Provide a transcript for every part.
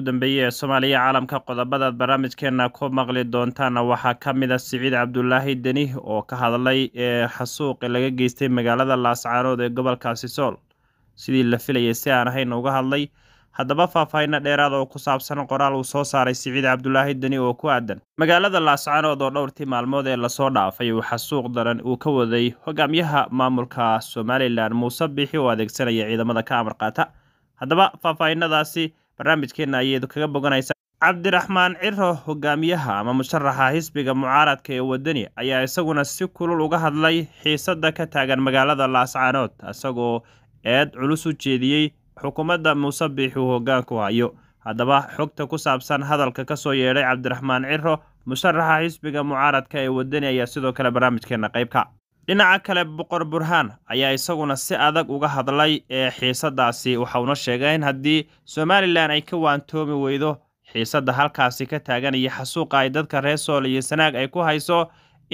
ugu dambeeyey ee soomaaliya caalamka qodobadaad barnaamijkeena ku maqli doontaanna waxaa ka mid a ah siciid cabdulaahi deni oo ka hadlay ee eh, xasuuqi laga geystay magaalada laascaanood ee gobolkaasi sool sidii la filayay si aan ahayn uga hadlay haddaba faahfaahina dheeraada oo ku saabsan qoraal uu soo saaray siciid cabdulaahi deni oo ku aadan magaalada laascaanood oo dhowrtii maalmood ee lasoo dhaafay uu xasuuq daran uu ka waday hogaamiyaha maamulka somalilan muuse biixi oo adeegsanaya ciidamada ka amar qaata haddaba faahfaahinadaasi barnaamijkeenna ayaedu kaga boganaysaa cabdiraxmaan ciro hogaamiyaha ama musharaxa xisbiga mucaaradka ee wadani ayaa isaguna si kulul uga hadlay xiisadda ka taagan magaalada laascaanood isagoo eed culus u jeediyey xukuumadda muuse biixi hoggaanku hayo haddaba xogta ku saabsan hadalka ka soo yeedhay cabdiraxmaan ciro musharaxa xisbiga mucaaradka ee wadani ayaa sidoo kale barnaamijkeenna qaybka ah dhinaca kale boqor burhaan ayaa isaguna si adag uga hadlay ee xiisadaasi waxauna sheegay in haddii somalilan ay ka waantoomi weydo xiisadda halkaasi ka taagan iyo xasuuqa ay dadka reer sool iyo sanaag ay ku hayso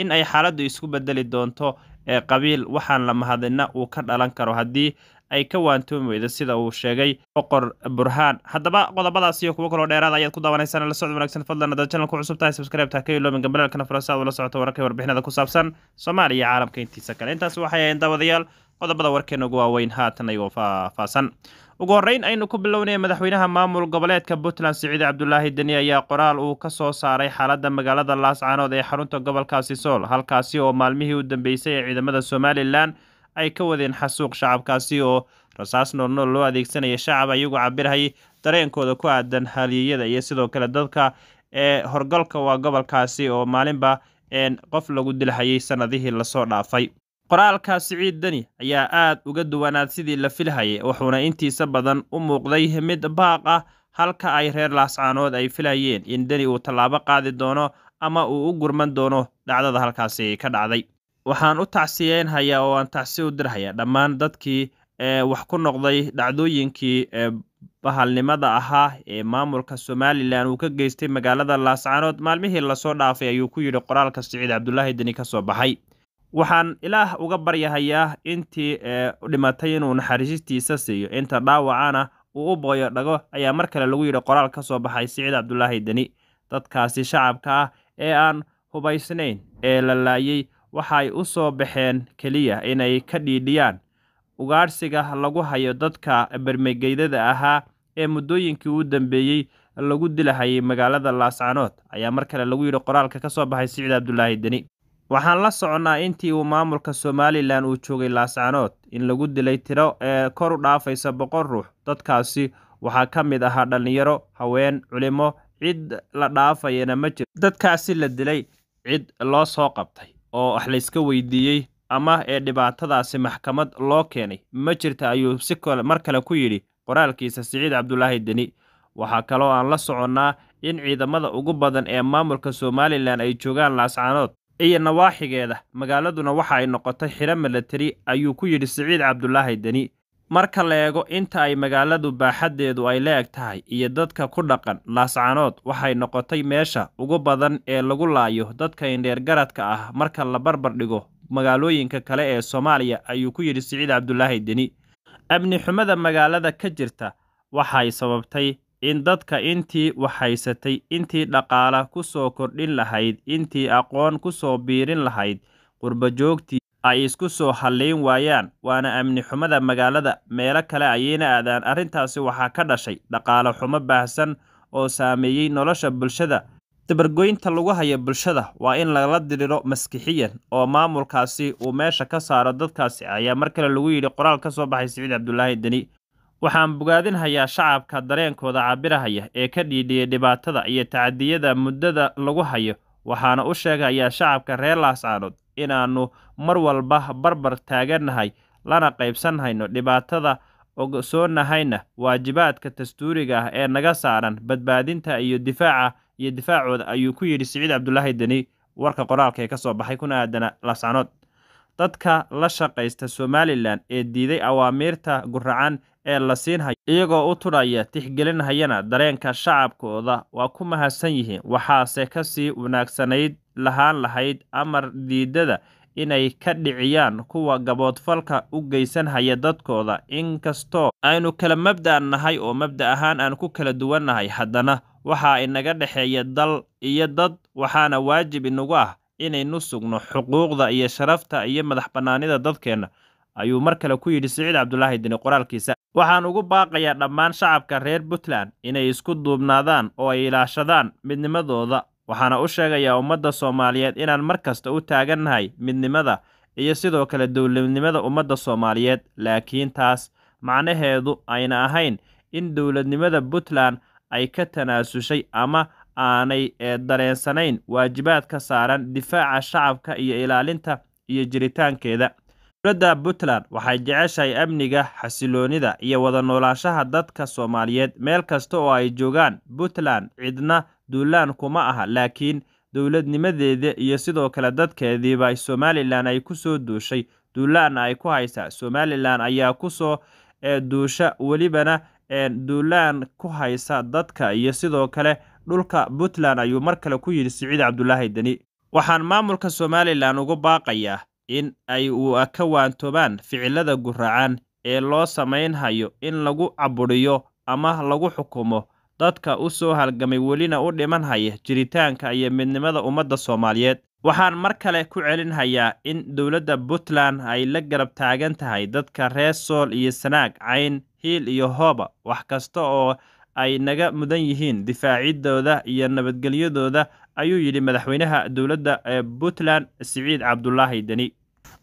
in ay xaaladdu isku beddeli doonto ee qabiil waxaan la mahadina uu ka dhalan karo haddii ay ka waantoomi weyda sida uu sheegay boqor burhaan haddaba qodobadaas iyo kuwo kaloo dheeraada ayaad ku daawanaysaan la socod wanaagsan fadlan haddaad channelka cusub tahay subscribe-ta ka iloomin gambalaalkana furasa ad ula socoto wararka warbixinada ku saabsan soomaaliya iyo caalamka intiisa kale intaas waxay ahayn daawadayaal qodobada warkeena ugu waaweyn haatan ayagoo faahfaahsan ugu horreyn aynu ku bilownaya madaxweynaha maamul goboleedka puntland siciid cabdulaahi deni ayaa qoraal uu ka soo saaray xaaladda magaalada laascaanood ee xarunta gobolkaasi sool halkaasi oo maalmihii u dambeysay ee ciidamada somalilan ay ka wadeen xasuuq shacabkaasi oo rasaas noolnool loo adeegsanaya shacab ayagoo cabirhay dareenkooda ku aadan haliyeyada iyo sidoo kale dadka ee horgalka waa gobolkaasi oo maalinba qof lagu dilhayay sannadihii lasoo dhaafay qoraalka siciid deni ayaa aad uga duwanaad sidii la filhayay wuxuuna intiisa badan u muuqday mid baaq ah halka ay reer laascaanood ay filayeen in deni uu tallaabo qaadi doono ama uu u gurman doono dhacdada halkaasi ka dhacday waxaan u tacsiyeynhayaa oo aan tacsi u dirhayaa dhammaan dadkii eh, wax ku noqday dhacdooyinkii eh, bahalnimada ahaa ee maamulka somalilan uu ka geystay magaalada laascanood maalmihii lasoo dhaafay ayuu ku yidhi qoraalka siciid cabdulaahi deni ka soo baxay waxaan ilaah uga baryahayaa intii eh, dhimatay inuu naxariistiisa siiyo inta dhaawacana uu u booyo dhago ayaa mar kale lagu yidhi qoraal ka soo baxay siciid cabdulaahi deni dadkaasi shacabka ah ee aan hubaysnayn ee la laayay waxay u soo baxeen keliya inay ka dhiidhiyaan ugaadhsiga lagu hayo dadka bermegeydada ahaa ee muddooyinkii u dambeeyey lagu dilahayay magaalada laascanood ayaa mar kale lagu yidhi qoraalka ka soo baxay siciid abdulaahi deni waxaan la soconnaa intii uu maamulka somalilan uu joogay laascanood in lagu dilay tiro ee kor u dhaafaysa boqol ruux dadkaasi waxaa ka mid ahaa dhallinyaro haween culimmo cid la dhaafayana ma jiro dadkaasi la dilay cid loo soo qabtay oo wax layska weydiiyey ama ee dhibaatadaasi maxkamad loo keenay ma jirta ayuu si mar kale ku yidhi qoraalkiisa siciid cabdulaahi deni waxaa kaloo aan la soconnaa in ciidamada ugu badan ee maamulka somalilan ay joogaan laascaanood iyo nawaaxigeeda magaaladuna waxa ay noqotay xiro milatari ayuu ku yidhi siciid cabdulaahi deni Marka la eego inta ay magaaladu baaxaddeedu ay la eg tahay iyo dadka ku dhaqan, Laascanood waxay noqotay meesha ugu badan ee lagu laayo dadka indheergaradka ah marka la barbar dhigo magaalooyinka kale ee Soomaaliya, ayuu ku yidhi Siciid Cabdulaahi Deni. Amni xumada magaalada ka jirta waxay sababtay in dadka intii wax intii dhaqaala ku soo kordhin lahayd intii aqoon ku soo biirin lahayd qurbajoogtii ay isku soo hallayn waayaan waana amni xumada magaalada meelo kale ayayna aadaan arrintaasi waxaa ka dhashay dhaqaale xumo baahsan oo saameeyey nolosha bulshada dabargoynta lagu haya bulshada waa in lala diriro maskixiyan oo maamulkaasi uu meesha ka saaro dadkaasi ayaa mar kale lagu yidhi qoraal ka soo baxay siciid cabdulaahi deni waxaan bogaadinhayaa shacabka dareenkooda cabirahaya ee ka dhiidhiyay dhibaatada iyo tacadiyada muddada lagu hayo waxaana u sheegayaa shacabka reer laascaanood inaannu mar walba barbar taagannahay lana qaybsannahayno dhibaatada ogsoonnahayna waajibaadka dastuuriga ah ee naga saaran badbaadinta iyo difaaca iyo difaacooda ayuu ku yidhi siciid cabdulaahi deni warka qoraalka ee ka soo baxay kuna aadana lascanood dadka la shaqaysta somalilan ee diiday awaamiirta guracan ee la siinhayo iyagoo u tudhaya tixgelinhayana dareenka shacabkooda waa ku mahadsan yihiin waxaase kasii wanaagsanayd lahaan lahayd amar diidada inay ka dhiciyaan kuwa gaboodfalka u geysanhaya dadkooda inkastoo aynu kala mabda'an nahay oo mabda ahaan aan ku kala duwannahay haddana waxaa inaga dhexeeya dal iyo dad waxaana waajib inagu ah inaynu sugno xuquuqda iyo sharafta iyo madax bannaanida dadkeenna ayuu mar kale ku yidhi siciid cabdulaahi dini qoraalkiisa waxaan ugu baaqayaa dhammaan shacabka reer puntland inay isku duubnaadaan oo ay ilaashadaan midnimadooda waxaana u sheegayaa ummadda soomaaliyeed inaan mar kasta u taagannahay midnimada iyo sidoo kale dowladnimada ummadda soomaaliyeed laakiin taas macnaheedu ayna ahayn in dowladnimada puntland ay ka tanaasushay ama aanay dareensanayn waajibaad ka saaran difaaca shacabka iyo ilaalinta iyo jiritaankeeda dowladda puntland waxay jeceshahay amniga xasiloonida iyo wada noolaanshaha dadka soomaaliyeed meel kasta oo ay joogaan puntland cidna duulaan kuma aha laakiin dowladnimadeeda iyo sidoo kale dadkeediiba somalilan ay ku soo duushay duulaanna ay ku haysa somalilan ayaa kusoo e, duusha welibana e, duulaan ku haysa dadka iyo sidoo kale dhulka puntland ayuu mar kale ku yidhi siciid cabdulaahi deni waxaan maamulka somalilan ugu baaqayaa in ay ka waantoobaan ficilada guracan ee loo samaynhayo in lagu caburiyo ama lagu xukumo dadka u soo halgamay welina u dhiman haya jiritaanka iyo midnimada ummadda soomaaliyeed waxaan mar kale ku celinhayaa in dowladda puntland ay la garab taagan tahay dadka reer sool iyo sanaag cayn hiil iyo hooba wax kasta oo ay naga mudan yihiin difaaciddooda iyo nabadgelyadooda ayuu yidhi madaxweynaha dowladda ee puntland siciid cabdulaahi deni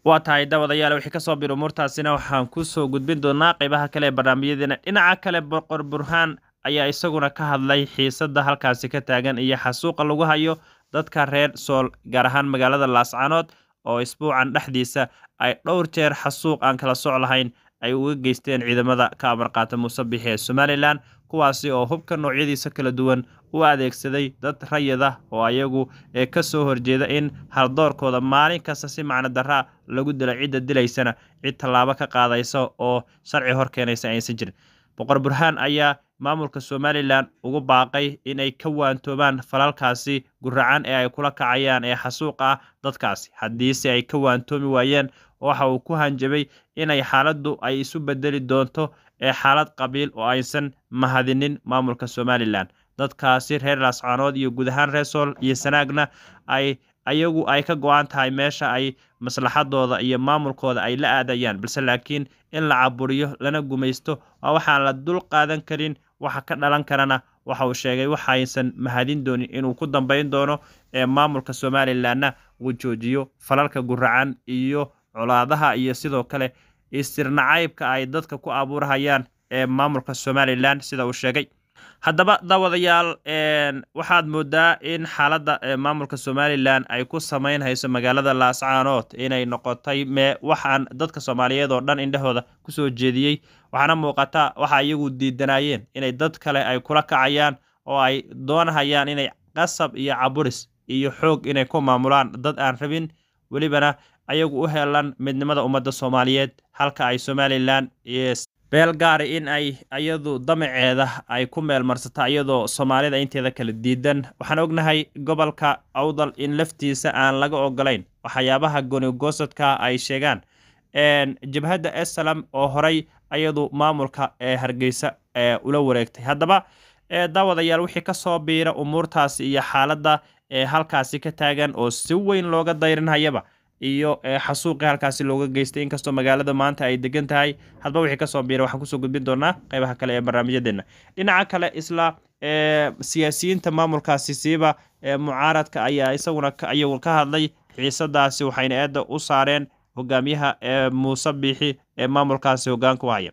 waa tahay dabadayaal wixii ka soo bir umuurtaasina waxaan ku soo gudbin doonaa qaybaha kale ee barnaamijyadeena dhinaca kale boqor burhaan ayaa isaguna ka hadlay xiisadda halkaasi ka taagan iyo xasuuqa lagu hayo dadka reer sool gaar ahaan magaalada laascanood oo isbuucan dhexdiisa ay dhowr jeer xasuuq aan kala sooc lahayn ay uga geysteen ciidamada ka amarqaata muuse bixi ee somalilan kuwaasi oo hubka noocyadiisa kala duwan u adeegsaday dad rayada oo ayagu ee ka soo horjeeda in haldoorkooda maalin kasta si macnodaraa lagu dilo cidda dilaysana cid tallaabo ka qaadaysa oo sharci hor keenaysa aysan jirin boqor burhaan ayaa maamulka somalilan ugu baaqay inay ka waantoomaan falalkaasi guracan ee ay kula kacayaan ee xasuuq ah dadkaasi haddiise ay ka waantoomi waayeen waxa uu ku hanjabay inay xaaladdu ay isu beddeli doonto ee xaalad qabiil oo aysan mahadinin maamulka somalilan dadkaasi reer laascaanood iyo guud ahaan reer sool iyo sanaagna ay ayagu ay ka go-an tahay meesha ay maslaxadooda iyo maamulkooda ay la aadayaan balse laakiin in la caburiyo lana gumaysto waa waxaan la dul qaadan karin waxa ka dhalan karana waxa uu sheegay waxaysan mahadin doonin inuu ku dambayn doono ee maamulka somalilanna uu joojiyo falalka guracan iyo colaadaha iyo sidoo kale istirnacaybka ay dadka ku abuurhayaan ee maamulka somalilan sida uu sheegay haddaba daawadayaal waxaad moodaa in xaaladda maamulka somalilan ay ku samaynhayso magaalada laascaanood inay noqotay me waxaan dadka soomaaliyeed oo dhan indhahooda soo jeediyey waxaana muuqata waxa iyagu diidanayeen inay dad kale ay kula kacayaan oo ay doonahayaan inay qasab iyo caburis iyo xoog inay ku maamulaan dad aan rabin welibana ayagu u helan midnimada ummadda soomaaliyeed halka ay somalilan beel gaara ah in ay iyadu damiceeda ay ku meelmarsata iyadoo soomaalida inteeda kala diidan waxaan ognahay gobolka awdal in laftiisa aan laga ogolayn waxyaabaha gonigoosadka ay sheegaan jabhadda esalam oo horay iyadu maamulka ee eh, hargeysa ee eh, ula wareegtay haddaba eh, daawadayaal wixii ka soo biira umuurtaasi iyo xaaladda ee halkaasi ka taagan oo si weyn looga dayrinhayaba iyo eh, xasuuqii halkaasi looga geystay inkastoo magaalada maanta ay degan tahay hadba wixii kasoo biira waxaan kusoo gudbin doonaa qeybaha kale ee barnaamijyadeena dhinaca kale isla eh, siyaasiyiinta maamulkaasi siiba eh, mucaaradka ayaa isaguna ayagu ka hadlay xiisadaasi waxayna eedda u saareen hogaamiyaha muuse biixi ee maamulkaasi hogaanku haya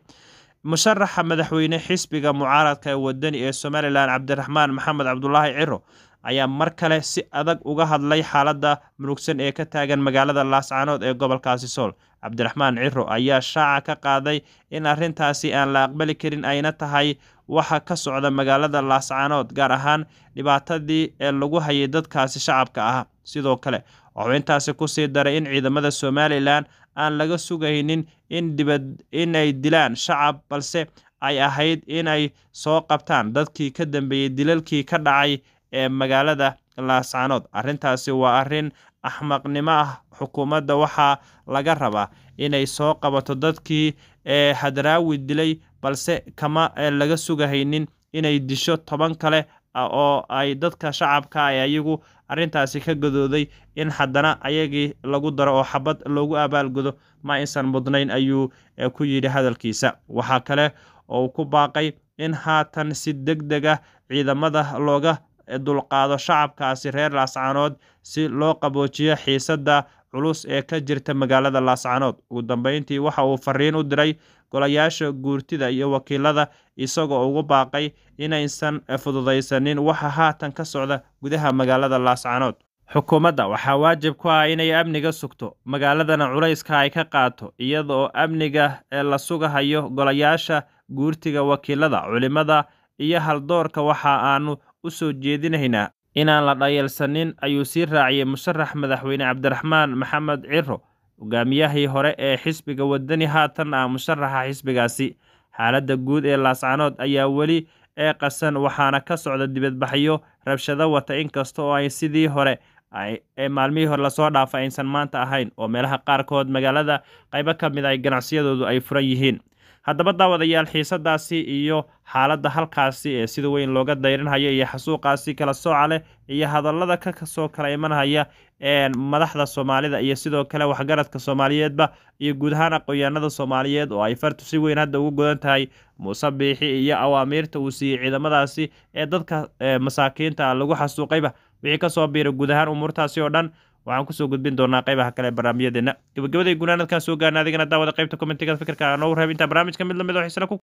musharaxa madaxweyne xisbiga mucaaradka ee wadani ee somalilan cabdiraxmaan maxamed cabdulaahi ciro ayaa mar kale si adag uga hadlay xaaladda murugsan ee ka taagan magaalada laascanood ee gobolkaasi sool cabdiraxmaan ciro ayaa shaaca ka qaaday in arrintaasi aan la aqbali karin ayna tahay waxa ka socda magaalada laascanood gaar ahaan dhibaatadii ee lagu hayay dadkaasi shacabka ah sidoo kale wuxuu intaasi sii daray in ciidamada somalilan aan laga sugaynin in inay dilaan shacab balse ay ahayd inay soo qabtaan dadkii ka dambeeyey dilalkii ka dhacay ee magaalada laascaanood arrintaasi waa arrin axmaqnimo ah xukuumadda waxaa laga rabaa inay soo qabato dadkii ee hadaraawi dilay balse kama laga sugahaynin inay disho toban kale ah, oo ay dadka shacabka ay ayagu arrintaasi ka gadooday in haddana ayagii lagu daro oo xabad loogu abaalgudo ma aysan mudnayn ayuu ku yidhi hadalkiisa waxaa kale oo ku baaqay in haatan si deg deg ah ciidamada looga dulqaado shacabkaasi reer laascaanood si loo qaboojiyo xiisadda culus ee ka jirta magaalada laascaanood ugu dambeyntii waxa uu fariin u diray golayaasha guurtida iyo wakiilada isagoo ugu baaqay inaysan fududaysanin waxa haatan ka socda gudaha magaalada laascaanood xukuumadda waxaa waajib ku ah inay amniga sugto magaaladana culayska ay ka qaato iyadoo amniga ee la sugahayo golayaasha guurtiga wakiilada culimmada iyo haldoorka waxa aanu u soo jeedinaynaa inaan la dhayalsanin ayuu sii raaciyey musharax madaxweyne cabdiraxmaan maxamed ciro hogaamiyahii hore ee xisbiga wadani haatan ah musharaxa xisbigaasi xaaladda guud ee laascanood ayaa weli ee qasan waxaana ka socda dibadbaxyo rabshado wata inkasta oo ay sidii hore ee maalmihii hore lasoo dhaafa aysan maanta ahayn oo meelaha qaarkood magaalada qaybo ka mid ay ah ganacsiyadoodu ay furan yihiin haddaba daawadayaal xiisadaasi iyo xaaladda halkaasi ee sida weyn looga dayrinhaya iyo xasuuqaasi kala sooca leh iyo hadallada ka soo kala imanhaya ee madaxda soomaalida iyo sidoo kale waxgaradka soomaaliyeedba iyo guud ahaan aqoonyaanada soomaaliyeed oo ay fartu si weyn hadda ugu godan tahay muuse biixi iyo awaamiirta uu siiyey ciidamadaasi ee dadka masaakiinta lagu xasuuqayba wixii kasoo biiray guud ahaan umuurtaasi oo dhan waxaan kusoo gudbin doonaa qaybaha kale barnaamijyadeenna gabagabaday gunaanadkan soo gaarna adigana daawada qaybta kommentiga fikirka aan noogu raab intaa barnaamijka mid lamid oo ah xiisana ku